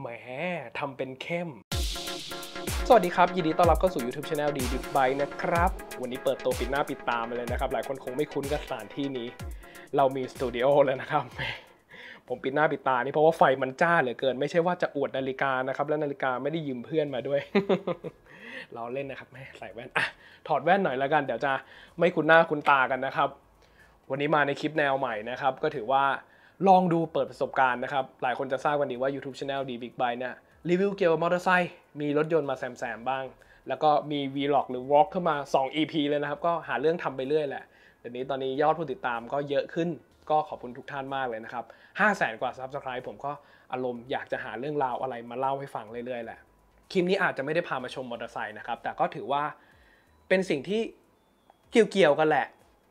แหมทำเป็นเข้ม สวัสดีครับ ยินดีต้อนรับเข้าสู่ YouTube Channel ดีดิ๊กไบนะครับ วันนี้เปิดตัวปิดหน้าปิดตามาเลยนะครับ หลายคนคงไม่คุ้นกับสถานที่นี้ เรามีสตูดิโอแล้วนะครับ ผมปิดหน้าปิดตา นี่เพราะว่าไฟมันจ้าเหลือเกิน ไม่ใช่ว่าจะอวดนาฬิกานะครับ และนาฬิกาไม่ได้ยืมเพื่อนมาด้วย เราเล่นนะครับ แม่ใส่แว่นอ่ะถอดแว่นหน่อยแล้วกันเดี๋ยวจะไม่คุ้นหน้าคุ้นตากันนะครับ วันนี้มาในคลิปแนวใหม่นะครับ ก็ถือว่าลองดูเปิดประสบการณ์นะครับ หลายคนจะทราบกันดีว่า YouTube Channel D Big Bike เนี่ยรีวิวเกี่ยวกับมอเตอร์ไซค์มีรถยนต์มาแซมๆบ้าง แล้วก็มี Vlog หรือ Walk เข้ามา 2 EP เลยนะครับ ก็หาเรื่องทำไปเรื่อยแหละ เดี๋ยวนี้ตอนนี้ยอดผู้ติดตามก็เยอะขึ้นก็ขอบคุณทุกท่านมากเลยนะครับ5 0 0แสนกว่าซับสไคร b ์ผมก็อารมณ์อยากจะหาเรื่องราวอะไรมาเล่าให้ฟังเรื่อยๆแหละคลิปนี้อาจจะไม่ได้พามาชมมอเตอร์ไซค์นะครับแต่ก็ถือว่าเป็นสิ่งที่เกี่ยวๆกันแหละ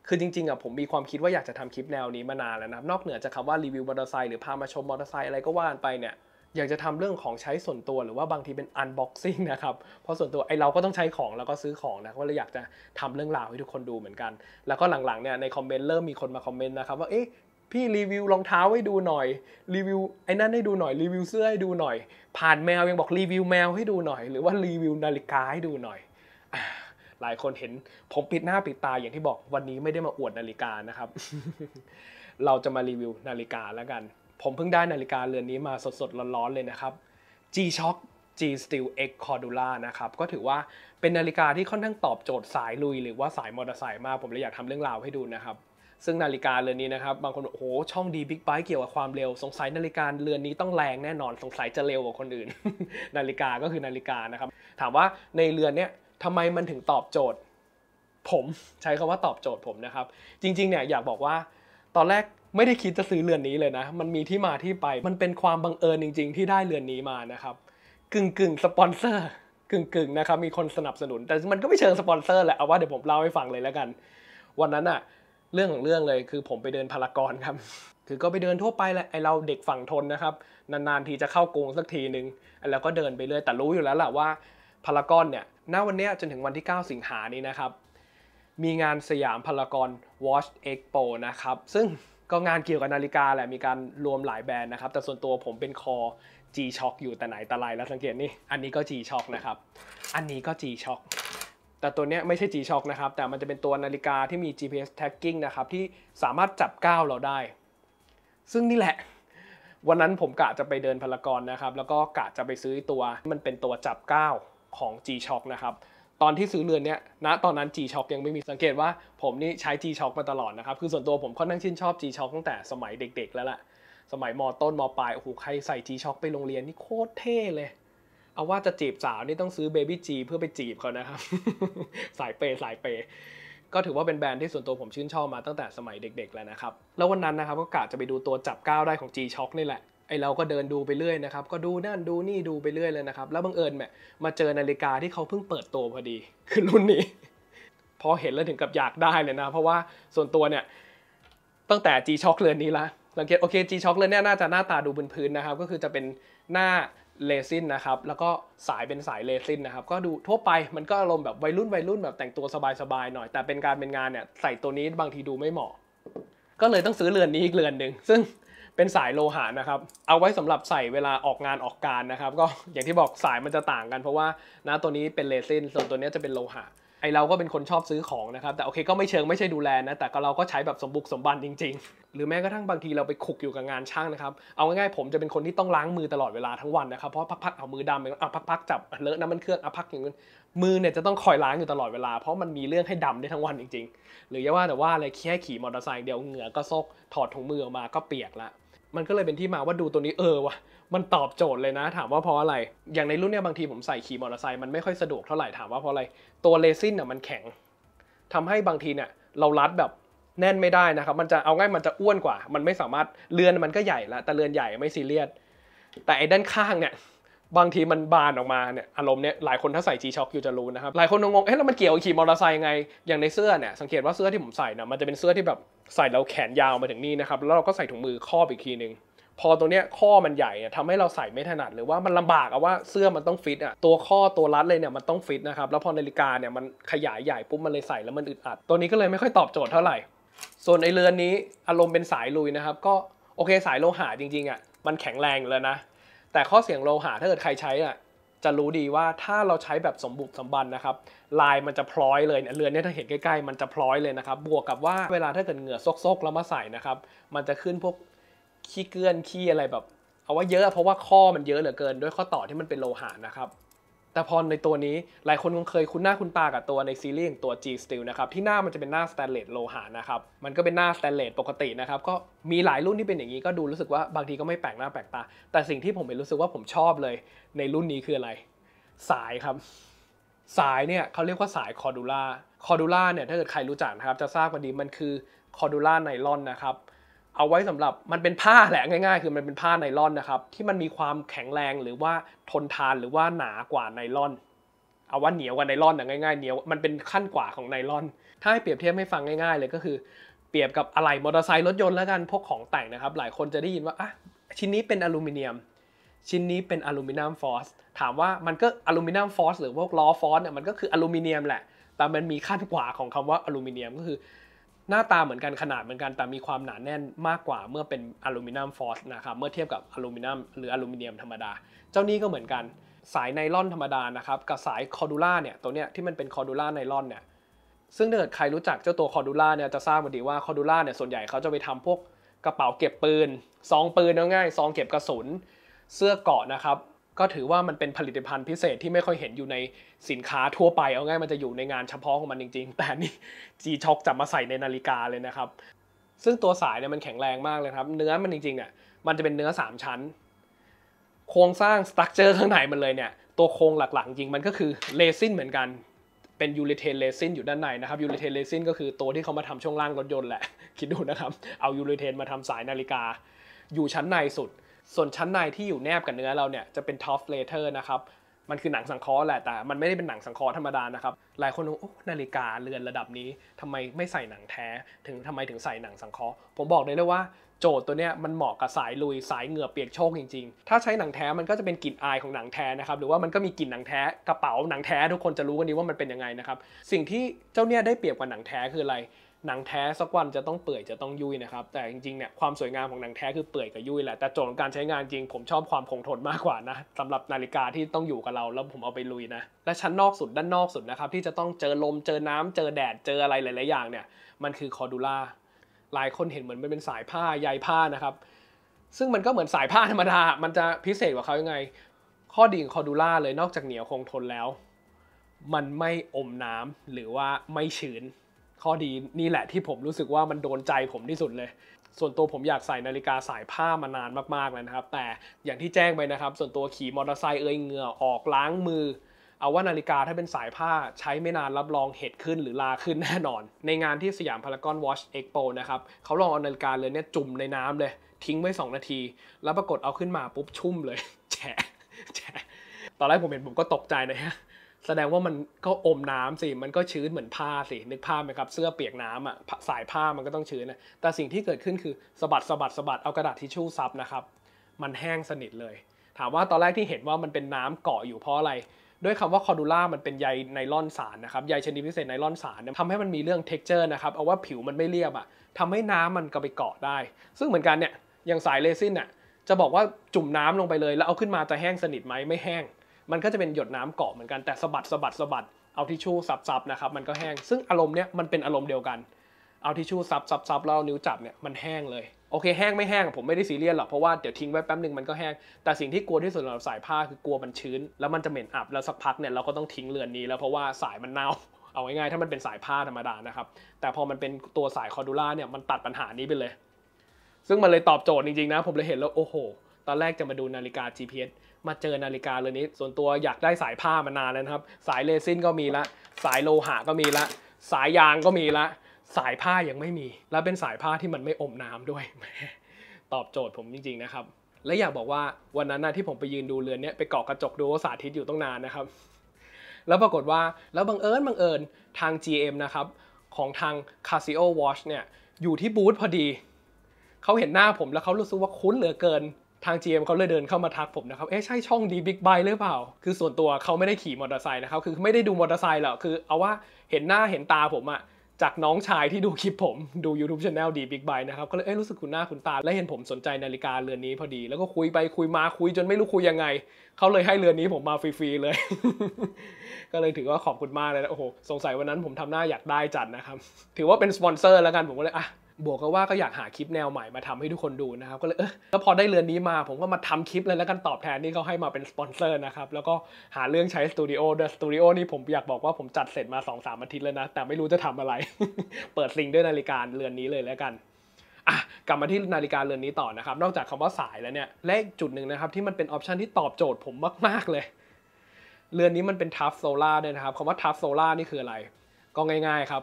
คือจริงๆ อ่ะผมมีความคิดว่าอยากจะทำคลิปแนวนี้มานานแล้วนะนอกเหนือจากคาว่ารีวิวมอเตอร์ไซค์หรือพามาชมมอเตอร์ไซค์อะไรก็ว่านไปเนี่ยอยากจะทำเรื่องของใช้ส่วนตัวหรือว่าบางทีเป็นอันบ็อกซิ่งนะครับเพราะส่วนตัวไอเราก็ต้องใช้ของแล้วก็ซื้อของนะก็เลยอยากจะทำเรื่องราวให้ทุกคนดูเหมือนกัน แล้วก็หลังๆเนี่ยในคอมเมนต์เริ่มมีคนมาคอมเมนต์นะครับว่าเอ๊ะพี่รีวิวรองเท้าให้ดูหน่อยรีวิวไอ้นั่นให้ดูหน่อยรีวิวเสื้อให้ดูหน่อยผ่านแมวยังบอกรีวิวแมวให้ดูหน่อยหรือว่ารีวิวนาฬิกาให้ดูหน่อยหลายคนเห็นผมปิดหน้าปิดตาอย่างที่บอกวันนี้ไม่ได้มาอวดนาฬิกานะครับ เราจะมารีวิวนาฬิกาแล้วกัน ผมเพิ่งได้นาฬิกาเรือนนี้มาสดๆร้อนๆเลยนะครับ G-Shock G Steel X Cordula นะครับก็ถือว่าเป็นนาฬิกาที่ค่อนข้างตอบโจทย์สายลุย หรือว่าสายมอเตอร์ไซค์มากผมเลยอยากทำเรื่องราวให้ดูนะครับ ซึ่งนาฬิกาเรือนนี้นะครับบางคนบอกโอ้ช่องดีบิ๊กไบค์เกี่ยวกับความเร็ว สงสัยนาฬิกาเรือนนี้ต้องแรงแน่นอน สงสัยจะเร็วกว่าคนอื่น นาฬิกาก็คือนาฬิกานะครับ ถามว่าในเรือนเนี้ยทำไมมันถึงตอบโจทย์ ผมใช้คำว่าตอบโจทย์ผมนะครับ จริงๆเนี่ยอยากบอกว่า ตอนแรกไม่ได้คิดจะซื้อเรือนนี้เลยนะมันมีที่มาที่ไปมันเป็นความบังเอิญจริง ๆ ที่ได้เรือนนี้มานะครับกึ่งกึ่งสปอนเซอร์กึ่งกึ่งนะครับ มีคนสนับสนุน แต่มันก็ไม่เชิงสปอนเซอร์แหละเอาว่าเดี๋ยวผมเล่าให้ฟังเลยแล้วกัน วันนั้นอะเรื่องของเรื่องเลยคือผมไปเดินพารากอนครับ คือก็ไปเดินทั่วไปแหละไอเราเด็กฝั่งทนนะครับ นานๆทีจะเข้ากรุงสักทีนึงไอเราก็เดินไปเรื่อยแต่รู้อยู่แล้วแหละว่าพารากอนเนี่ยณวันนี้จนถึงวันที่ 9 สิงหานี้นะครับ มีงานสยามพารากอน Watch Expo นะครับ ซึ่งก็งานเกี่ยวกับนาฬิกาแหละมีการรวมหลายแบรนด์นะครับ แต่ส่วนตัวผมเป็นคอ G-Shock อยู่แต่ไหนแต่ไรแล้วสังเกตนี่ อันนี้ก็ G-Shock นะครับ อันนี้ก็ G-Shock แต่ตัวนี้ไม่ใช่ G-Shock นะครับ แต่มันจะเป็นตัวนาฬิกาที่มี GPS tagging นะครับที่สามารถจับก้าวเราได้ ซึ่งนี่แหละวันนั้นผมกะจะไปเดินพารากอนนะครับแล้วก็กะจะไปซื้อตัวมันเป็นตัวจับก้าวของ G-Shock นะครับ ตอนที่ซื้อเรือนเนี้ยณตอนนั้น G-Shock ยังไม่มีสังเกตว่าผมนี่ใช้ G-Shock มาตลอดนะครับ คือส่วนตัวผมค่อนข้างชื่นชอบ G-Shock ตั้งแต่สมัยเด็กๆแล้วแหละสมัยม ต้นมปลายโอ้โหใครใส่ G-Shock ไปโรงเรียนนี่โคตรเท่เลย เอาว่าจะจีบสาวนี่ต้องซื้อ Baby G เพื่อไปจีบเขานะครับ สายเปย์สายเปย์ก็ถือว่าเป็นแบรนด์ที่ส่วนตัวผมชื่นชอบมาตั้งแต่สมัยเด็กๆแล้วนะครับแล้ววันนั้นนะครับก็กะจะไปดูตัวจับก้าวได้ของ G-Shock นี่แหละไอเราก็เดินดูไปเรื่อยนะครับก็ดูนั่นดูนี่ดูไปเรื่อยเลยนะครับ แล้วบังเอิญแมมาเจอนาฬิกาที่เขาเพิ่งเปิดตัวพอดีคือรุ่นนี้พอเห็นแล้วถึงกับอยากได้เลยนะเพราะว่าส่วนตัวเนี่ยตั้งแต่ G Shock เรือนนี้ละสังเกตโอเค G Shock เรือนนี้น่าจะหน้าตาดูพื้นๆนะครับก็คือจะเป็นหน้าเลซินนะครับแล้วก็สายเป็นสายเลซินนะครับ ก็ดูทั่วไปมันก็อารมณ์แบบวัยรุ่นวัยรุ่นแบบแต่งตัวสบายๆหน่อยแต่เป็นการเป็นงานเนี่ยใส่ตัวนี้บางทีดูไม่เหมาะ ก็เลยต้องซื้อเรือนนี้อีกเรือนหนึ่งซึ่งเป็นสายโลหะนะครับ เอาไว้สำหรับใส่เวลาออกงานออกการนะครับ ก็อย่างที่บอกสายมันจะต่างกันเพราะว่านะตัวนี้เป็นเลซินส่วนตัวนี้จะเป็นโลหะ ไอเราก็เป็นคนชอบซื้อของนะครับ แต่โอเคก็ไม่เชิงไม่ใช่ดูแลนะ แต่ก็เราก็ใช้แบบสมบุกสมบันจริงๆ หรือแม้กระทั่งบางทีเราไปขุกอยู่กับงานช่างนะครับ เอาง่ายๆผมจะเป็นคนที่ต้องล้างมือตลอดเวลาทั้งวันนะครับ เพราะพักๆเอามือดำไปเอาพักๆจับเลอะน้ำมันเครื่องเอาพักอย่างนี้มือเนี่ยจะต้องคอยล้างอยู่ตลอดเวลา เพราะมันมีเรื่องให้ดำได้ทั้งวันจริงๆ หรืออย่าว่าแต่ว่าอะไรแค่ขี่มอเตอร์ไซค์เดียวเหงื่อก็ซกถอดถุงมือออกมาก็เปียกละมันก็เลยเป็นที่มาว่าดูตัวนี้เออวะมันตอบโจทย์เลยนะ ถามว่าเพราะอะไร อย่างในรุ่นเนี้ยบางทีผมใส่ขี่มอเตอร์ไซค์มันไม่ค่อยสะดวกเท่าไหร่ ถามว่าเพราะอะไร ตัวเลซินเนี่ยมันแข็ง ทำให้บางทีเนี่ยเรารัดแบบแน่นไม่ได้นะครับ มันจะเอาง่ายมันจะอ้วนกว่า มันไม่สามารถเรือนมันก็ใหญ่ละแต่เรือนใหญ่ไม่ซีเรียส แต่ไอ้ด้านข้างเนี่ยบางทีมันบานออกมาเนี่ยอารมณ์เนี่ยหลายคนถ้าใส่จีช็อคอยู่จะรู้นะครับ หลายคนงงเอ๊ะแล้วมันเกี่ยวกับขี่มอเตอร์ไซค์ยังไง อย่างในเสื้อเนี่ย สังเกตว่าเสื้อที่ผมใส่นะมันจะเป็นเสื้อที่แบบใส่แล้วแขนยาวมาถึงนี่นะครับ แล้วเราก็ใส่ถุงมือค้ออีกทีนึง พอตรงเนี้ยข้อมันใหญ่ทำให้เราใส่ไม่ถนัดหรือว่ามันลำบากอะว่าเสื้อมันต้องฟิตอะตัวข้อตัวรัดเลยเนี่ยมันต้องฟิตนะครับแล้วพอนาฬิกาเนี่ยมันขยายใหญ่ปุ๊บมันเลยใส่แล้วมันอึดอัดตัวนี้ก็เลยไม่ค่อยตอบโจทย์เท่าไหร่ ส่วนไอเรือนนี้อารมณ์เป็นสายลุยนะครับก็โอเคสายโลหะจริงๆอะมันแข็งแรงเลยนะแต่ข้อเสียงโลหะถ้าเกิดใครใช้อ่ะ จะรู้ดีว่าถ้าเราใช้แบบสมบุกสมบันนะครับ ลายมันจะพลอยเลยเรือนนี้ถ้าเห็นใกล้ ๆ มันจะพลอยเลยนะครับ บวกกับว่าเวลาถ้าเกิดเหงื่อซกๆแล้วมาใส่นะครับ มันจะขึ้นพวกขี้เกลื่อนขี้อะไรแบบ เอาว่าเยอะเพราะว่าข้อมันเยอะเหลือเกิน ด้วยข้อต่อที่มันเป็นโลหะนะครับแต่พอในตัวนี้หลายคนคงเคยคุ้นหน้าคุ้นตากับตัวในซีรีส์ตัว G Steel นะครับที่หน้ามันจะเป็นหน้าสแตนเลสโลหะนะครับมันก็เป็นหน้าสแตนเลสปกตินะครับ ก็มีหลายรุ่นที่เป็นอย่างนี้ก็ดูรู้สึกว่าบางทีก็ไม่แปลกหน้าแปลกตาแต่สิ่งที่ผมเป็นรู้สึกว่าผมชอบเลยในรุ่นนี้คืออะไร สายครับ สายเนี่ยเขาเรียกว่าสายคอร์ดูล่าคอร์ดูล่าเนี่ยถ้าเกิดใครรู้จักนะครับจะทราบกันดีมันคือคอร์ดูล่าไนลอนนะครับเอาไว้สำหรับมันเป็นผ้าแหละง่ายๆ คือมันเป็นผ้าไนล่อนนะครับ ที่มันมีความแข็งแรงหรือว่าทนทานหรือว่าหนากว่าไนล่อนเอาว่าเหนียวกว่าไนล่อนนะง่าย ๆเหนียวมันเป็นขั้นกว่าของไนล่อน ถ้าให้เปรียบเทียบให้ฟังง่ายๆเลยก็คือ เปรียบกับอะไหล่มอเตอร์ไซค์รถยนต์แล้วกันพวกของแต่งนะครับ หลายคนจะได้ยินว่าอ่ะชิ้นนี้เป็นอลูมิเนียม ชิ้นนี้เป็นอลูมิเนียมฟอสถามว่ามันก็อลูมิเนียมฟอสหรือพวกล้อฟอสเนี่ยมันก็คืออลูมิเนียมแหละ แต่มันมีขั้นกว่าของคำว่าอลูมิเนียมก็คือหน้าตาเหมือนกันขนาดเหมือนกัน แต่มีความหนาแน่นมากกว่าเมื่อเป็นอลูมิเนียมฟอสนะครับเมื่อเทียบกับอลูมิเนียมหรืออลูมิเนียมธรรมดา เจ้านี้ก็เหมือนกันสายไนลอนธรรมดานะครับกับสายคอร์ดูล่าเนี่ยตัวเนี้ยที่มันเป็นคอร์ดูล่าไนลอนเนี่ยซึ่งถ้าเกิดใครรู้จักเจ้าตัวคอร์ดูล่าเนี่ยจะทราบมาดีว่าคอร์ดูล่าเนี่ยส่วนใหญ่ เขาจะไปทำพวกกระเป๋าเก็บปืนซองปืนง่ายๆซองเก็บกระสุน เสื้อเกาะนะครับก็ถือว่ามันเป็นผลิตภัณฑ์พิเศษที่ไม่ค่อยเห็นอยู่ในสินค้าทั่วไป เอาง่ายมันจะอยู่ในงานเฉพาะของมันจริงๆ แต่นี่จีช็อกจับมาใส่ในนาฬิกาเลยนะครับ ซึ่งตัวสายเนี่ยมันแข็งแรงมากเลยครับ เนื้อมันจริงๆเนี่ยมันจะเป็นเนื้อ 3 ชั้น โครงสร้างสตั๊กเจอร์ข้างในมันเลยเนี่ย ตัวโครงหลักๆจริงมันก็คือเลซินเหมือนกันเป็นยูริเทนเลซินอยู่ด้านในนะครับยูริเทนเลซินก็คือตัวที่เขามาทำช่วงล่างรถยนต์แหละคิดดูนะครับเอายูริเทน มาทำสายนาฬิกา อยู่ชั้นในสุดส่วนชั้นในที่อยู่แนบกับเนื้อเราเนี่ยจะเป็นทอฟเลเทอร์นะครับมันคือหนังสังเคราะห์แหละแต่มันไม่ได้เป็นหนังสังเคราะห์ธรรมดานะครับ หลายคนโอ้ นาฬิกาเรือนระดับนี้ ทำไมไม่ใส่หนังแท้ถึงทำไมถึงใส่หนังสังเคราะห์ผมบอกเลยเลยว่าโจทย์ตัวเนี้ยมันเหมาะกับสายลุยสายเหงื่อเปียกโชกจริงๆ ถ้าใช้หนังแท้มันก็จะเป็นกลิ่นอายของหนังแท้นะครับหรือว่ามันก็มีกลิ่นหนังแท้กระเป๋าหนังแท้ทุกคนจะรู้กันดีว่ามันเป็นยังไงนะครับสิ่งที่เจ้าเนี้ยได้เปรียบกว่าหนังแท้คืออะไรหนังแท้สักวันจะต้องเปื่อยจะต้องยุ่ยนะครับ แต่จริงๆเนี่ยความสวยงามของหนังแท้คือเปื่อยกับยุ่ยแหละแต่โจทย์การใช้งานจริงผมชอบความคงทนมากกว่านะสำหรับนาฬิกาที่ต้องอยู่กับเราแล้วผมเอาไปลุยนะ และชั้นนอกสุดด้านนอกสุดนะครับที่จะต้องเจอลมเจอน้ำเจอแดดเจออะไรหลายๆอย่างเนี่ยมันคือคอดูล่าหลายคนเห็นเหมือนมันเป็นสายผ้าใยผ้านะครับ ซึ่งมันก็เหมือนสายผ้าธรรมดา มันจะพิเศษกว่าเขายังไงข้อดีของคอดูล่าเลยนอกจากเหนียวคงทนแล้ว มันไม่อมน้ำหรือว่าไม่ชื้นข้อดีนี่แหละที่ผมรู้สึกว่ามันโดนใจผมที่สุดเลย ส่วนตัวผมอยากใส่นาฬิกาสายผ้ามานานมากๆเลยนะครับ แต่อย่างที่แจ้งไปนะครับส่วนตัวขี่มอเตอร์ไซค์เอ่ยเงือออกล้างมือ เอาว่านาฬิกาถ้าเป็นสายผ้าใช้ไม่นานรับรองเหตุขึ้นหรือลาขึ้นแน่นอน ในงานที่สยามพารากอนวอชเอ็กโปนะครับเขาลองเอานาฬิกาเลยเนี่ยจุ่มในน้ำเลยทิ้งไว้ 2 นาที แล้วปรากฏเอาขึ้นมาปุ๊บชุ่มเลยแฉะแฉะตอนแรกผมเห็นผมก็ตกใจนะฮะแสดงว่ามันก็อมน้ำสิ มันก็ชื้นเหมือนผ้าสิ นึกภาพไหมครับ เสื้อเปียกน้ำอ่ะ สายผ้า มันก็ต้องชื้นนะแต่สิ่งที่เกิดขึ้นคือสะบัดสะบัดสะบัด เอากระดาษทิชชู่ซับนะครับ มันแห้งสนิทเลย ถามว่าตอนแรกที่เห็นว่ามันเป็นน้ำเกาะอยู่เพราะอะไร ด้วยคำว่าคอดูล่ามันเป็นใยไนล่อนสารนะครับ ใยชนิดพิเศษไนล่อนสารทำให้มันมีเรื่องเท็กเจอร์นะครับ เอาว่าผิวมันไม่เรียบอ่ะทำให้น้ำมันก็ไปเกาะได้ ซึ่งเหมือนกันเนี่ย อย่างสายเรซินน่ะจะบอกว่าจุ่มน้ำลงไปเลยแล้วเอาขึ้นมาจะแห้งสนิทไหมไม่แห้งมันก็จะเป็นหยดน้ำเกาะเหมือนกัน แต่สะบัดสะบัดสะบัด เอาทิชชู่ซับๆนะครับ มันก็แห้ง ซึ่งอารมณ์เนี้ยมันเป็นอารมณ์เดียวกัน เอาทิชชู่ซับซับซับแล้วนิ้วจับเนี่ยมันแห้งเลย โอเคแห้งไม่แห้ง ผมไม่ได้ซีเรียสหรอกเพราะว่า เดี๋ยวทิ้งไว้แป๊บนึงมันก็แห้งแต่สิ่งที่กลัวที่สุดสำหรับสายผ้าคือกลัวมันชื้น แล้วมันจะเหม็นอับแล้วสักพักเนี่ยเราก็ต้องทิ้งเรือนนี้แล้วเพราะว่าสายมันเน่าเอาง่ายๆถ้ามันเป็นสายผ้าธรรมดานะครับแต่พอมันเป็นตัวสายคอร์ดูล่าเนี่ยมันตัดปัญหานี้ไปเลยซึ่งมันเลยตอบโจทย์จริงๆนะผมเลยเห็นแล้วโอ้โห ตอนแรกจะมาดูนาฬิกา GPS มาเจอนาฬิกา เรือนนี้ ส่วนตัวอยากได้สายผ้ามานานแล้วนะครับ สายเรซินก็มีละสายโลหะก็มีละสายยางก็มีละ สายผ้ายังไม่มี และเป็นสายผ้าที่มันไม่อมน้ำด้วย ตอบโจทย์ผมจริงๆนะครับ และอยากบอกว่าวันนั้นนะที่ผมไปยืนดูเรือนเนี้ยไปเกาะกระจกดูว่าสาธิตอยู่ต้องนานนะครับ แล้วปรากฏว่า แล้วบังเอิญบังเอิญทาง GM นะครับของทาง Casio Watch เนี่ย อยู่ที่บูธพอดี เขาเห็นหน้าผมแล้วเขารู้สึกว่าคุ้นเหลือเกินทาง GM เขาเลยเดินเข้ามาทักผมนะครับ เอ๊ะใช่ช่องดีบิ๊กไบหรือเปล่า คือส่วนตัวเขาไม่ได้ขี่มอเตอร์ไซค์นะครับ คือไม่ได้ดูมอเตอร์ไซค์หรอก คือเอาว่าเห็นหน้าเห็นตาผมอะจากน้องชายที่ดูคลิปผมดู YouTube Channel ดีบิ๊กไบนะครับ ก็เลยเอ๊ะ รู้สึกคุณหน้าคุณตา และเห็นผมสนใจนาฬิกาเรือนนี้พอดี แล้วก็คุยไปคุยมาคุยจนไม่รู้คุยยังไง เขาเลยให้เรือนนี้ผมมาฟรีๆเลย ก็เลยถือว่าขอบคุณมากเลยนะ โอ้โห สงสัยวันนั้นผมทำหน้าอยากได้จัดนะครับ ถือว่าเป็นสปอนเซอร์ แล้วกันผมก็เลยอ่ะบวกกับว่าก็อยากหาคลิปแนวใหม่มาทำให้ทุกคนดูนะครับ ก็เลยเออแล้วพอได้เรือนนี้มาผมก็มาทำคลิปเลยแล้วกันตอบแทนนี่เขาให้มาเป็นสปอนเซอร์นะครับแล้วก็หาเรื่องใช้สตูดิโอเดอะสตูดิโอนี่ผมอยากบอกว่าผมจัดเสร็จมา2อสามอาทิตย์แล้วนะแต่ไม่รู้จะทำอะไร เปิดซิงด้วยนาฬิกาเรือนนี้เลยแล้วกันอ่ะกลับมาที่นาฬิกาเรือนนี้ต่อนะครับ นอกจากคำว่าสายแล้วเนี่ยและจุดหนึ่งนะครับ ที่มันเป็นออปชันที่ตอบโจทย์ผมมาก ๆเลย เรือนนี้มันเป็นทัฟโซล่าด้วยนะครับคำว่าทัฟโซล่านี่คืออะไร ก็ง่าย ๆ ครับ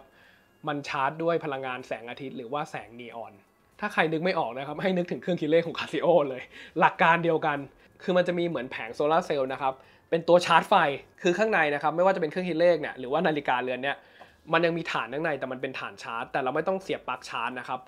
มันชาร์จด้วยพลังงานแสงอาทิตย์ หรือว่าแสงนีออน ถ้าใครนึกไม่ออกนะครับให้นึกถึงเครื่องคิดเลขของคาซิโอเลย หลักการเดียวกัน คือมันจะมีเหมือนแผงโซลาเซลล์นะครับ เป็นตัวชาร์จไฟคือข้างในนะครับไม่ว่าจะเป็นเครื่องคิดเลขเนี่ยหรือว่านาฬิกาเรือนเนี่ย มันยังมีฐานข้างในแต่มันเป็นฐานชาร์จ แต่เราไม่ต้องเสียบปลั๊กชาร์จนะครับ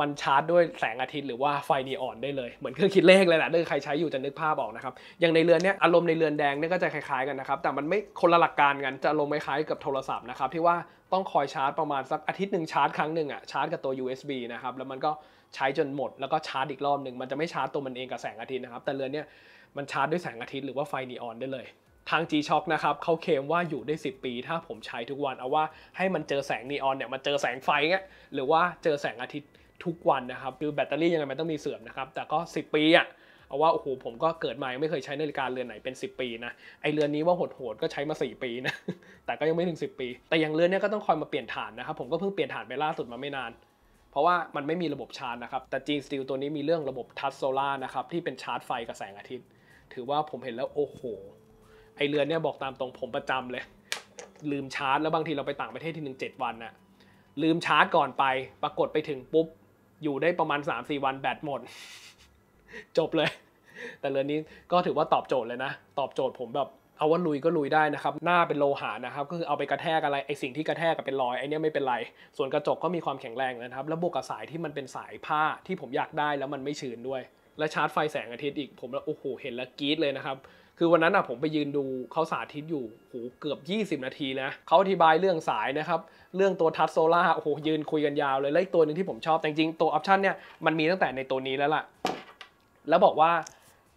มันชาร์จด้วยแสงอาทิตย์หรือว่าไฟนีออนได้เลยเหมือนเครื่องคิดเลขเลยแหละเดือใครใช้อยู่จะนึกภาพออกนะครับอย่างในเรือนเนี้ยอารมณ์ในเรือนแดงเนี่ยก็จะคล้ายๆกันนะครับแต่มันไม่คนละหลักการกันจะอารมณ์คล้ายกับโทรศัพท์นะครับที่ว่าต้องคอยชาร์จประมาณสักอาทิตย์หนึ่งชาร์จครั้งหนึ่งอ่ะชาร์จกับตัว USB นะครับแล้วมันก็ใช้จนหมดแล้วก็ชาร์จอีกรอบหนึ่งมันจะไม่ชาร์จตัวมันเองกับแสงอาทิตย์นะครับแต่เรือนเนี้ยมันชาร์จด้วยแสงอาทิตย์หรือว่าไฟนีออนได้เลยทาง G-Shock นะครับเขาเคลมว่าอยู่ได้ 10 ปี ถ้าผมใช้ทุกวันเอาว่าให้มันเจอแสงนีออนเนี่ยมันเจอแสงไฟเงี้ยหรือว่าเจอแสงอาทิตย์ทุกวันนะครับ คือแบตเตอรี่ยังไงมันต้องมีเสื่อมนะครับ แต่ก็ 10 ปีอะเอาว่าโอ้โหผมก็เกิดมา ยังไม่เคยใช้นาฬิกาเรือนไหนเป็น 10 ปีนะ ไอเรือนนี้ว่าโหดๆก็ใช้มา 4 ปีนะ แต่ก็ยังไม่ถึง 10 ปี แต่อย่างเรือนนี้ก็ต้องคอยมาเปลี่ยนฐานนะครับ ผมก็เพิ่งเปลี่ยนฐานไปล่าสุดมาไม่นาน เพราะว่ามันไม่มีระบบชาร์จนะครับ แต่จีนสตีลตัวนี้มีเรื่องระบบทัชโซล่านะครับที่เป็นชาร์จไฟกับแสงอาทิตย์ ถือว่าผมเห็นแล้วโอ้โห ไอเรือนเนี้ยบอกตามตรงผมประจำเลย ลืมชาร์จแล้วบางทีเราไปต่างประเทศที่หนึ่งเจ็ดวันนะลืมชาร์จก่อนไปปรากฏไปถึงปุ๊บอยู่ได้ประมาณ 3-4 วันแบตหมด จบเลย แต่เรือนนี้ก็ถือว่าตอบโจทย์เลยนะ ตอบโจทย์ผมแบบเอาว่าลุยก็ลุยได้นะครับ หน้าเป็นโลหะนะครับก็คือเอาไปกระแทกอะไรไอสิ่งที่กระแทกกับเป็นรอยไอเนี้ยไม่เป็นไร ส่วนกระจกก็มีความแข็งแรงนะครับ แล้วบวกกับสายที่มันเป็นสายผ้าที่ผมอยากได้แล้วมันไม่ชื้นด้วย และชาร์จไฟแสงอาทิตย์อีก ผมแล้วโอ้โหเห็นแล้วกรี๊ดเลยนะครับคือวันนั้นอ่ะผมไปยืนดูเขาสาธิตอยู่ โห เกือบ 20 นาทีนะเขาอธิบายเรื่องสายนะครับ เรื่องตัวทัชโซล่าโอ้โหยืนคุยกันยาวเลย และอีกตัวหนึ่งที่ผมชอบ แต่จริงตัวออปชันเนี่ยมันมีตั้งแต่ในตัวนี้แล้วล่ะ แล้วบอกว่า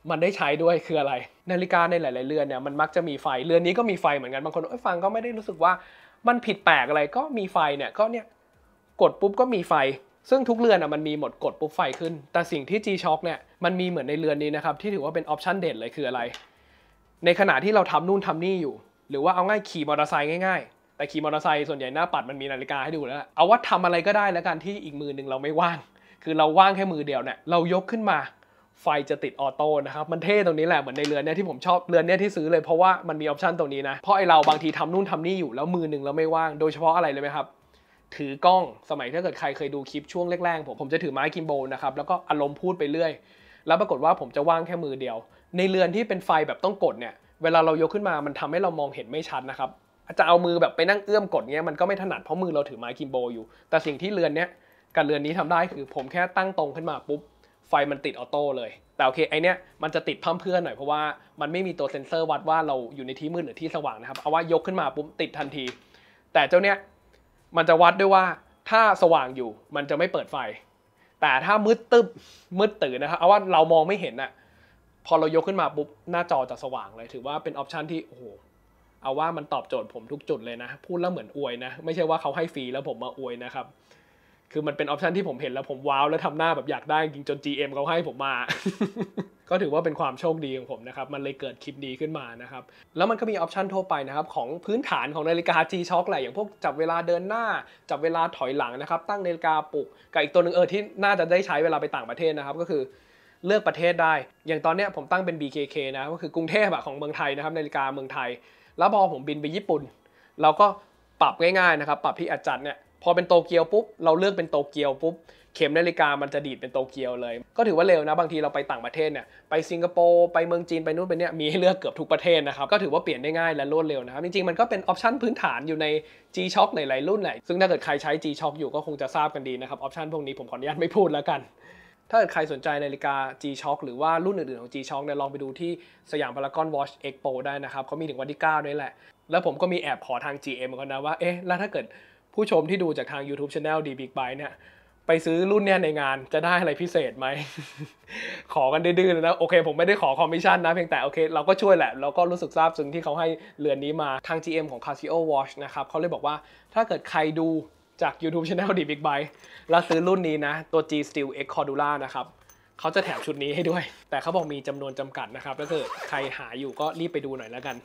มันได้ใช้ด้วยคืออะไร นาฬิกาในหลาย ๆ เรือนเนี่ยมันมักจะมีไฟ เรือนนี้ก็มีไฟเหมือนกัน บางคนฟังก็ไม่ได้รู้สึกว่ามันผิดแปลกอะไรก็มีไฟเนี่ยก็เนี่ยกดปุ๊บก็มีไฟ ซึ่งทุกเรือนอ่ะมันมีหมดกดปุ๊บไฟขึ้น แต่สิ่งที่ G-Shock เนี่ยมันมีเหมือนในเรือนนี้นะครับที่ถือว่าเป็นออปชันเด่นเลยคืออะไรในขณะที่เราทำนู่นทำนี่อยู่ หรือว่าเอาง่ายขี่มอเตอร์ไซค์ง่ายๆ แต่ขี่มอเตอร์ไซค์ส่วนใหญ่หน้าปัดมันมีนาฬิกาให้ดูแล้วเอาว่าทำอะไรก็ได้แล้วกันที่อีกมือหนึ่งเราไม่ว่าง คือเราว่างแค่มือเดียวเนี่ยเรายกขึ้นมาไฟจะติดออโต้นะครับมันเท่ตรงนี้แหละเหมือนในเรือนเนี่ยที่ผมชอบเรือนเนี่ยที่ซื้อเลยเพราะว่ามันมีออปชันตรงนี้นะเพราะไอเราบางทีทำนู่นทำนี่อยู่แล้วมือหนึ่งเราไม่ว่างโดยเฉพาะอะไรเลยไหมครับถือกล้องสมัยถ้าเกิดใครเคยดูคลิปช่วงแรกๆผมผมจะถือไม้กิมโบนะครับแล้วก็อารมณ์พูดไปเรื่อยแล้วปรากฏว่าผมจะว่างแค่มือเดียวในเรือนที่เป็นไฟแบบต้องกดเนี่ย เวลาเรายกขึ้นมา มันทำให้เรามองเห็นไม่ชัดนะครับ จะเอามือแบบไปนั่งเอื้อมกดเงี้ย มันก็ไม่ถนัดเพราะมือเราถือไม้คิมโบอยู่ แต่สิ่งที่เรือนเนี้ย กับเรือนนี้ทำได้คือผมแค่ตั้งตรงขึ้นมาปุ๊บ ไฟมันติดออโต้เลย แต่โอเคไอเนี้ย มันจะติดเพิ่มเพื่อนหน่อยเพราะว่า มันไม่มีตัวเซ็นเซอร์วัดว่าเราอยู่ในที่มืดหรือที่สว่างนะครับ เอาว่ายกขึ้นมาปุ๊บติดทันที แต่เจ้าเนี้ย มันจะวัดด้วยว่าถ้าสว่างอยู่ มันจะไม่เปิดไฟ แต่ถ้ามืดตึบมืดตื่นนะครับเอาว่าเรามองไม่เห็นอะพอเรายกขึ้นมาปุ๊บหน้าจอจะสว่างเลย ถือว่าเป็นออปชันที่โอ้โหเอาว่ามันตอบโจทย์ผมทุกจุดเลยนะพูดแล้วเหมือนอวยนะ ไม่ใช่ว่าเขาให้ฟรีแล้วผมมาอวยนะครับคือมันเป็นออปชันที่ผมเห็นแล้วผมว้าวแล้วทำหน้าแบบอยากได้จริงจน GM เขาให้ผมมา ก็ถือว่าเป็นความโชคดีของผมนะครับมันเลยเกิดคลิปดีขึ้นมานะครับแล้วมันก็มีออปชันทั่วไปนะครับของพื้นฐานของนาฬิกา G-Shock แหละอย่างพวกจับเวลาเดินหน้าจับเวลาถอยหลังนะครับ ตั้งนาฬิกาปลุกกับอีกตัวหนึ่งเออที่น่าจะได้ใช้เวลาไปต่างประเทศนะครับก็คือเลือกประเทศได้ อย่างตอนนี้ผมตั้งเป็น BKK นะ ก็คือกรุงเทพของเมืองไทยนะครับนาฬิกาเมืองไทย แล้วพอผมบินไปญี่ปุ่น เราก็ปรับง่ายๆนะครับ ปรับที่อาจัดเนี่ย พอเป็นโตเกียวปุ๊บเราเลือกเป็นโตเกียวปุ๊บเข็มนาฬิกามันจะดีดเป็นโตเกียวเลย ก็ถือว่าเร็วนะ บางที เราไปต่างประเทศเนี่ย ไปสิงคโปร์ไปเมืองจีนไปนู้นไปเนี่ยมีให้เลือกเกือบทุกประเทศนะครับ ก็ถือว่าเปลี่ยนได้ง่าย และรวดเร็วนะครับจริงๆมันก็เป็นออปชันพื้นฐานอยู่ใน G-Shock หลายๆรุ่นแหละซึ่งถ้าเกิดใครใช้ G-Shock อยู่ก็คงจะทราบกันดีนะครับออปชันพวกนี้ผมขออนุญาตไม่พูดแล้วกันถ้าเกิดใครสนใจนาฬิกา G Shock หรือว่ารุ่นอื่น ๆ ของ G Shock เนี่ยลองไปดูที่สยามพารากอน Watch Expo ได้นะครับเขามีถึงวันที่9ด้วยแหละ แล้วผมก็มีแอบขอทาง GM เขานะว่าเอ๊ะ แล้วถ้าเกิดผู้ชมที่ดูจากทาง YouTube Channel D Big b i เนี่ย ไปซื้อรุ่นเนี่ยในงานจะได้อะไรพิเศษไหม ขอกันดื้อๆนะ โอเค ผมไม่ได้ขอคอมมิชชั่นนะเพียงแต่โอเค เราก็ช่วยแหละเราก็รู้สึกซาบซึ้งที่เขาให้เรือนนี้มาทาง GM ของ Casio Watch นะครับเขาเลยบอกว่าถ้าเกิดใครดูจาก YouTube Channel ดีบิ๊กไบแล้วซื้อรุ่นนี้นะ ตัว G Steel X Cordula นะครับเขาจะแถมชุดนี้ให้ด้วย แต่เขาบอกมีจำนวนจำกัดนะครับถ้าเกิดใครหาอยู่ก็รีบไปดูหน่อยแล้วกัน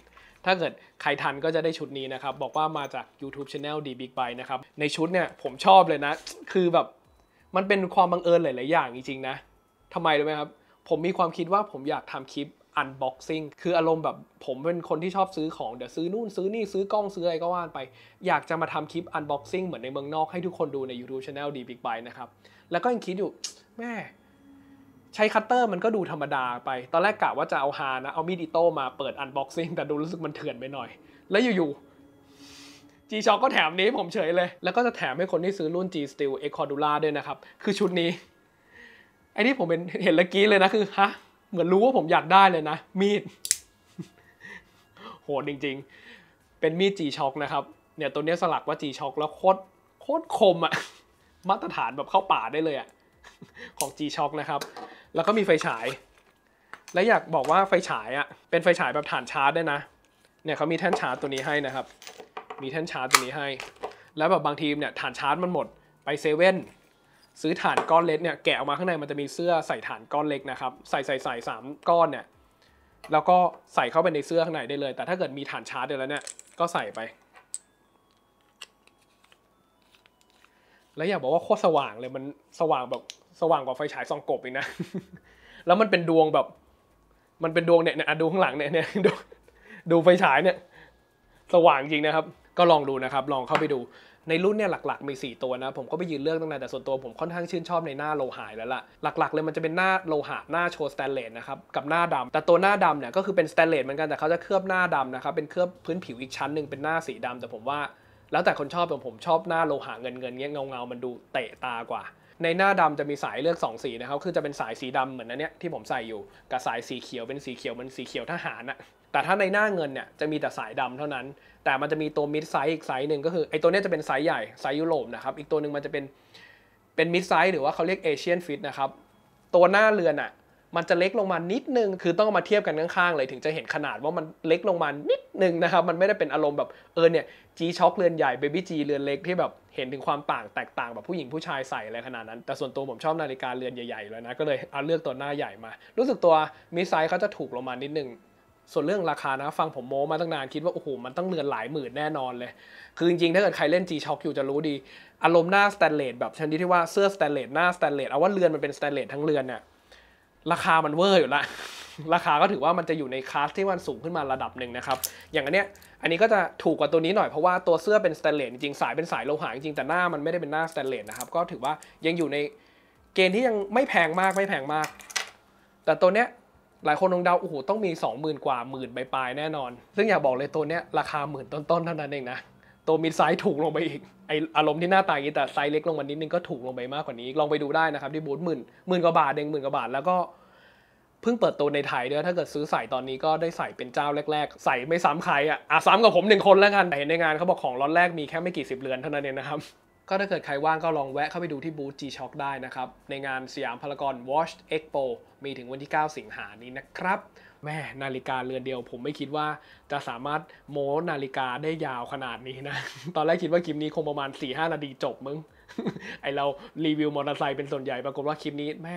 ถ้าเกิด ใครทันก็จะได้ชุดนี้นะครับ บอกว่ามาจาก YouTube Channel D Big b y นะครับ ในชุดเนี่ย ผมชอบเลยนะ คือแบบ มันเป็นความบังเอิญหลาย ๆ อย่างจริง ๆ นะทำไมรู้ไหมครับผมมีความคิดว่าผมอยากทำคลิปอันบ็อกซิ่งคืออารมณ์แบบผมเป็นคนที่ชอบซื้อของเดี๋ยวซื้อนู่นซื้อนี่ซื้อกล้องซื้ออะไรก็ว่านไปอยากจะมาทำคลิปอันบ็อกซิ่งเหมือนในเมืองนอกให้ทุกคนดูใน YouTube Channel D Big b y นะครับแล้วก็ยังคิดอยู่แม่ใช้คัตเตอร์มันก็ดูธรรมดาไป ตอนแรกกะว่าจะเอาฮานะ เอามีดอิโต้มาเปิดอันบ็อกซิ่งแต่ดูรู้สึกมันเถื่อนไปหน่อย แล้วอยู่ๆ G Shock ก็แถมนี้ผมเฉยเลยแล้วก็จะแถมให้คนที่ซื้อรุ่น G Steel e c o r d u l a ด้วยนะครับคือชุดนี้ไอ้นี่ผมเป็นเห็น่อกี้เลยนะคือฮะเหมือนรู้ว่าผมอยากได้เลยนะ มีดโหดจริงๆ เป็นมีดจีช็อกนะครับเนี่ยตัวนี้สลักว่าจีช็อกแล้วโคตรโคตรคมอะมาตรฐานแบบเข้าป่าได้เลยอะของจีช็อกนะครับแล้วก็มีไฟฉาย และอยากบอกว่าไฟฉายอะเป็นไฟฉายแบบฐานชาร์จได้นะ เนี่ยเขามีแท่นชาร์จตัวนี้ให้นะครับ มีแท่นชาร์จตัวนี้ให้ แล้วแบบบางทีมเนี่ยฐานชาร์จมันหมดไปเซเว่นซื้อฐานก้อนเล็กเนี่ยแกะออกมาข้างในมันจะมีเสื้อใส่ฐานก้อนเล็กนะครับใส่ใส่ใส่สามก้อนเนี่ยแล้วก็ใส่เข้าไปในเสื้อข้างในได้เลย แต่ถ้าเกิดมีฐานชาร์จเดียวแล้วเนี่ยก็ใส่ไป แล้วอย่าบอกว่าโคตรสว่างเลยมันสว่างแบบสว่างกว่าไฟฉายซองกบอีกนะแล้วมันเป็นดวงแบบ มันเป็นดวงเนี่ยเนี่ยดูข้างหลังเนี่ยเนี่ยดูดูไฟฉายเนี่ยสว่างจริงนะครับ ก็ลองดูนะครับลองเข้าไปดูในรุ่นเนี่ยหลักๆมี 4 ตัวนะผมก็ไปยืนเลือกตั้งแต่แต่ส่วนตัวผมค่อนข้างชื่นชอบในหน้าโลหะแล้วล่ะหลักๆ เลยมันจะเป็นหน้าโลหะหน้าโชว์สแตนเลสนะครับกับหน้าดำ แต่ตัวหน้าดำเนี่ยก็คือเป็นสแตนเลสเหมือนกันแต่เขาจะเคลือบหน้าดำนะครับเป็นเคลือบพื้นผิวอีกชั้นหนึ่งเป็นหน้าสีดำ แต่ผมว่าแล้วแต่คนชอบแต่ผมชอบหน้าโลหะเงินเงินเงี้ยเงาเงามันดูเตะตากว่า ในหน้าดำจะมีสายเลือก2สีนะครับคือจะเป็นสายสีดำเหมือนนั่นเนี่ยที่ผมใส่อยู่กับสายสีเขียวเป็นสีเขียวมันสีเขียวทหารอะแต่ถ้าในหน้าเงินเนี่ยจะมีแต่สายดำเท่านั้นแต่มันจะมีตัวมิดไซส์อีกไซส์หนึ่งก็คือไอตัวนี้จะเป็นไซส์ใหญ่ไซส์ยุโรปนะครับ อีกตัวหนึ่งมันจะเป็นเป็นมิดไซส์หรือว่าเขาเรียกเอเชียนฟิตนะครับ ตัวหน้าเรือนอะ่ะมันจะเล็กลงมานิดนึง คือต้องมาเทียบกันข้างๆ เลยถึงจะเห็นขนาดว่ามันเล็กลงมานิดนึงนะครับมันไม่ได้เป็นอารมณ์แบบ เออเนี่ยจีช็อคเรือนใหญ่เบบี้จีเรือนเล็ก ที่แบบเห็นถึงความต่างแตกต่างแบบผู้หญิงผู้ชายใส่อะไรขนาดนั้น แต่ส่วนตัวผมชอบนาฬิกาเรือนใหญ่ๆเลยนะก็เลยเอาเลือกตัวหน้าใหญ่มา รู้สึกตัวมิไซส์เขาจะถูกลงมานิดนึงส่วนเรื่องราคานะฟังผมโม้มาตั้งนานคิดว่า โอ้โห มันต้องเรือนหลายหมื่นแน่นอนเลย คือจริงๆ ถ้าเกิดใครเล่น G Shock อยู่จะรู้ดี อารมณ์หน้าสแตนเลสแบบชนิดที่ว่าเสื้อสแตนเลสหน้าสแตนเลสเอาว่าเรือนมันเป็นสแตนเลสทั้งเรือนเนี่ยราคามันเวอร์อยู่ละ ราคาก็ถือว่ามันจะอยู่ในคลาสที่มันสูงขึ้นมาระดับหนึ่งนะครับอย่างอันเนี้ยอันนี้ก็จะถูกกว่าตัวนี้หน่อยเพราะว่าตัวเสื้อเป็นสแตนเลสจริงสายเป็นสายโลหะจริงแต่หน้ามันไม่ได้เป็นหน้าสแตนเลสนะครับก็ถือว่ายังอยู่ในเกณฑ์ที่ยังไม่แพงมากไม่แพงมาก แต่ตัวเนี้ยหลายคนคงเดาโอ้โหต้องมี20,000กว่าหมื่นปลายๆแน่นอน ซึ่งอยากบอกเลย ตัวเนี้ยราคาหมื่นต้นๆ เท่านั้นเองนะ ตัวมิดไซส์ถูกลงไปอีก ไออารมณ์ที่หน้าตาอย่างนี้แต่ไซส์เล็กลงมานิดนึงก็ถูกลงไปมากกว่านี้ ลองไปดูได้นะครับ ที่บูธหมื่นหมื่นกว่าบาทเองหมื่นกว่าบาทแล้วก็ เพิ่งเปิดตัวในไทยด้วยถ้าเกิดซื้อใส่ตอนนี้ก็ได้ใส่เป็นเจ้าแรกๆ ใส่ไม่ซ้ำใครอ่ะอ่ะซ้ำกับผมหนึ่งคนแล้วกันแต่เห็นในงานเขาบอกของล็อตแรกมีแค่ไม่กี่สิบเรือนเท่านั้นเองนะครับก็ถ้าเกิดใครว่างก็ลองแวะเข้าไปดูที่บูธ G-Shock ได้นะครับ ในงานสยามพารากอน Watch Expo มีถึงวันที่ 9 สิงหานี้นะครับ แม่นาฬิกาเรือนเดียวผมไม่คิดว่าจะสามารถโม้นาฬิกาได้ยาวขนาดนี้นะ ตอนแรกคิดว่าคลิปนี้คงประมาณ 4-5 นาทีจบมึง ไอเรารีวิวมอเตอร์ไซค์เป็นส่วนใหญ่ปรากฏว่าคลิปนี้แม่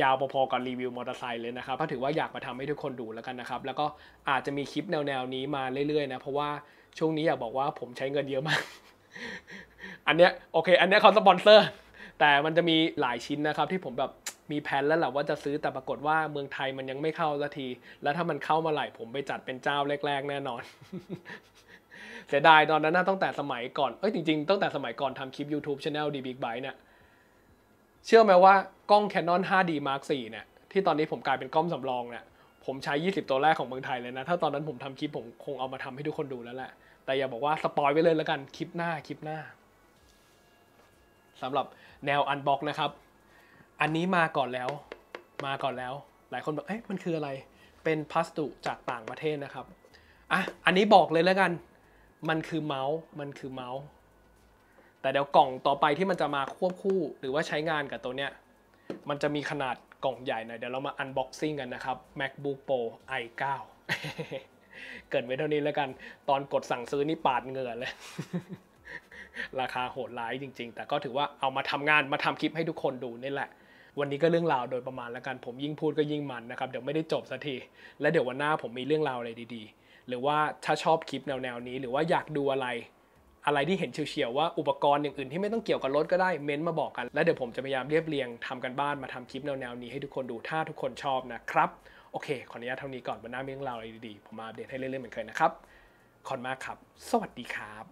ยาวพอๆกับรีวิวมอเตอร์ไซค์เลยนะครับถ้าถือว่าอยากมาทำให้ทุกคนดูแล้วกันนะครับ แล้วก็อาจจะมีคลิปแนวๆนี้มาเรื่อยๆนะเพราะว่าช่วงนี้อยากบอกว่าผมใช้เงินเยอะมากอันเนี้ยโอเค อันเนี้ยเขาสปอนเซอร์ แต่มันจะมีหลายชิ้นนะครับ ที่ผมแบบ มีแผนแล้วแหละว่าจะซื้อแต่ปรากฏว่าเมืองไทยมันยังไม่เข้าสักที แล้วถ้ามันเข้ามาไหลผมไปจัดเป็นเจ้าแรกๆแน่นอน เสียดาย ตอนนั้นน่าตั้งแต่สมัยก่อน เอ้ย จริง ๆตั้งแต่สมัยก่อนทำคลิป YouTube Channel D Big Byte เนี่ยเชื่อไหมว่ากล้อง Canon 5D Mark 4เนี่ยที่ตอนนี้ผมกลายเป็นกล้องสำรองเนี่ยผมใช้ 20 ตัวแรกของเมืองไทยเลยนะ ถ้าตอนนั้นผมทำคลิปผมคงเอามาทำให้ทุกคนดูแล้วแหละแต่อย่าบอกว่าสปอยไว้เลยแล้วกันคลิปหน้าคลิปหน้าสำหรับแนวอันบ็อกนะครับ อันนี้มาก่อนแล้วมาก่อนแล้ว หลายคนบอกเอ๊ะ มันคืออะไร เป็นพลาสติกจากต่างประเทศนะครับอ่ะอันนี้บอกเลยแล้วกัน มันคือเมาส์มันคือเมาส์ แต่เดี๋ยวกล่องต่อไปที่มันจะมาควบคู่หรือว่าใช้งานกับตัวเนี้ย มันจะมีขนาดกล่องใหญ่หน่อย เดี๋ยวเรามาอันบ็อกซิ่งกันนะครับ macbook pro i9 เกิดไว้เท่านี้แล้วกันตอนกดสั่งซื้อนี่ปาดเหงื่อเลยราคาโหดร้ายจริงๆ แต่ก็ถือว่าเอามาทำงานมาทำคลิปให้ทุกคนดูนี่แหละ วันนี้ก็เรื่องราวโดยประมาณแล้วกัน ผมยิ่งพูดก็ยิ่งมันนะครับ เดี๋ยวไม่ได้จบสักที และเดี๋ยววันหน้าผมมีเรื่องราวอะไรดีๆ หรือว่าถ้าชอบคลิปแนวๆนี้ หรือว่าอยากดูอะไร อะไรที่เห็นเฉียวๆว่าอุปกรณ์อย่างอื่นที่ไม่ต้องเกี่ยวกับรถก็ได้เม้นมาบอกกัน และเดี๋ยวผมจะพยายามเรียบเรียงทำกันบ้านมาทำคลิปแนวๆนี้ให้ทุกคนดูถ้าทุกคนชอบนะครับ โอเคขออนุญาตเท่านี้ก่อนวันหน้ามีเรื่องราวอะไรดีๆ ผมมาอัปเดตให้เรื่อยๆเหมือนเคยนะครับขอบมากครับสวัสดีครับ